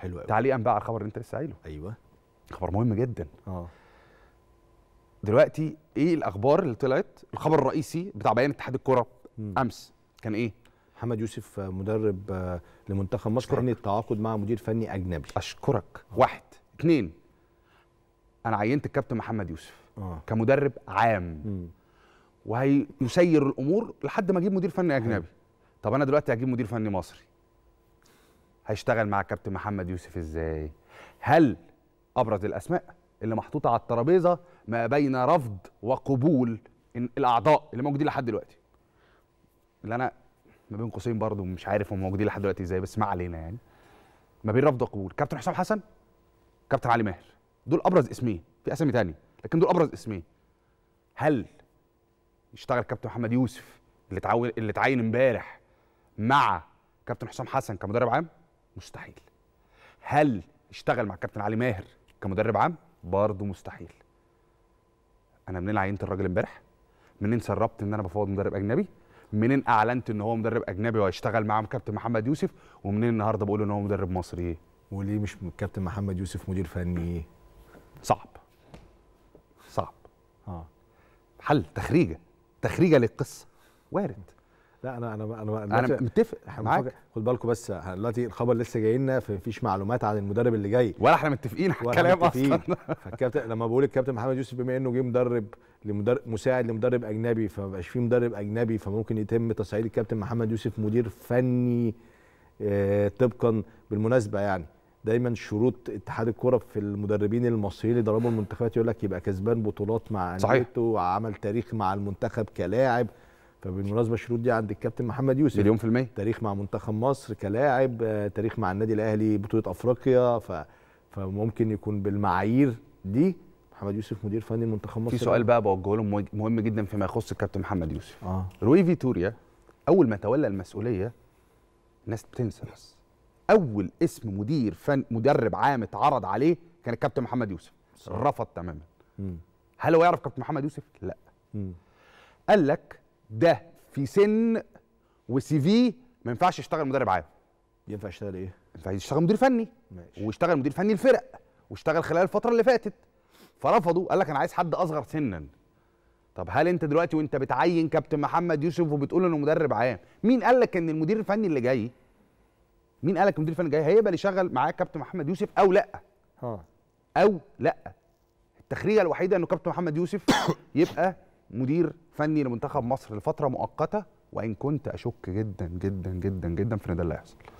حلو قوي تعليقا بقى على الخبر اللي انت لسه قايله ايوه خبر مهم جدا اه دلوقتي ايه الاخبار اللي طلعت الخبر الرئيسي بتاع بيان اتحاد الكره امس كان ايه محمد يوسف آه، مدرب آه، لمنتخب مصر ان التعاقد مع مدير فني اجنبي اشكرك آه. واحد اثنين انا عينت الكابتن محمد يوسف آه. كمدرب عام م. وهيسير الامور لحد ما اجيب مدير فني اجنبي طب انا دلوقتي هجيب مدير فني مصري هيشتغل مع كابتن محمد يوسف ازاي هل ابرز الاسماء اللي محطوطه على الترابيزه ما بين رفض وقبول الاعضاء اللي موجودين لحد دلوقتي اللي انا ما بين قوسين برضو مش عارف هم موجودين لحد دلوقتي ازاي بس ما علينا يعني ما بين رفض وقبول كابتن حسام حسن كابتن علي ماهر دول ابرز اسمين في اسامي تانية لكن دول ابرز اسمين هل يشتغل كابتن محمد يوسف اللي اتعين اللي اتعين امبارح مع كابتن حسام حسن كمدرب عام مستحيل هل اشتغل مع كابتن علي ماهر كمدرب عام برضه مستحيل انا منين عينت الراجل امبارح منين سربت ان انا بفوض مدرب اجنبي منين اعلنت ان هو مدرب اجنبي وهيشتغل معاهم كابتن محمد يوسف ومنين النهارده بقول ان هو مدرب مصري وليه مش كابتن محمد يوسف مدير فني صعب صعب اه حل تخريجه تخريجه للقصه وارد لا انا انا انا انا متفق معاك خد بالكم بس احنا دلوقتي الخبر لسه جاي لنا فمفيش معلومات عن المدرب اللي جاي ولا احنا متفقين على الكلام اصلا فالكابتن لما بقول الكابتن محمد يوسف بما انه جه مدرب لمدرب مساعد لمدرب اجنبي فمبقاش فيه مدرب اجنبي فممكن يتم تصعيد الكابتن محمد يوسف مدير فني اه طبقا بالمناسبه يعني دايما شروط اتحاد الكوره في المدربين المصريين اللي ضربوا المنتخبات يقول لك يبقى كسبان بطولات مع انديته وعمل تاريخ مع المنتخب كلاعب فبالمناسبه الشروط دي عند الكابتن محمد يوسف مليون في المية تاريخ مع منتخب مصر كلاعب آه، تاريخ مع النادي الاهلي بطوله افريقيا ف... فممكن يكون بالمعايير دي محمد يوسف مدير فني منتخب مصر في سؤال بقى بوجهه لهم مهم جدا فيما يخص الكابتن محمد يوسف آه. روي فيتوريا اول ما تولى المسؤوليه الناس بتنسى بس اول اسم مدير فن مدرب عام اتعرض عليه كان الكابتن محمد يوسف صح. رفض تماما مم. هل هو يعرف كابتن محمد يوسف لا مم. قال لك ده في سن وسي في ما ينفعش يشتغل مدرب عام ينفع يشتغل ايه؟ ينفع يشتغل مدير فني ماشي. ويشتغل مدير فني الفرق واشتغل خلال الفتره اللي فاتت فرفضوا قال لك انا عايز حد اصغر سنا طب هل انت دلوقتي وانت بتعين كابتن محمد يوسف وبتقول انه مدرب عام مين قال لك ان المدير الفني اللي جاي مين قال لك المدير الفني جاي هيبقى يشغل معاك كابتن محمد يوسف او لا ها. او لا التخريجه الوحيده انه كابتن محمد يوسف يبقى مدير فني لمنتخب مصر لفتره مؤقته وان كنت اشك جدا جدا جدا جدا في ان ده اللي هيحصل